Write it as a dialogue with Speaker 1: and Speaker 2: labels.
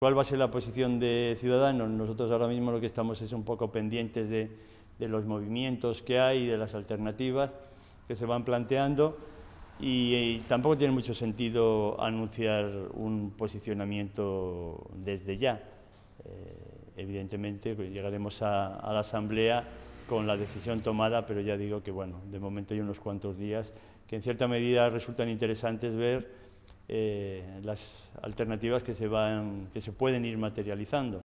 Speaker 1: ¿Cuál va a ser la posición de Ciudadanos? Nosotros ahora mismo lo que estamos es un poco pendientes de, los movimientos que hay, de las alternativas que se van planteando y, eh, tampoco tiene mucho sentido anunciar un posicionamiento desde ya. Eh, evidentemente pues, llegaremos a, a la Asamblea con la decisión tomada, pero ya digo que bueno, de momento hay unos cuantos días que en cierta medida resultan interesantes ver eh, las alternativas que se, van, que se pueden ir materializando.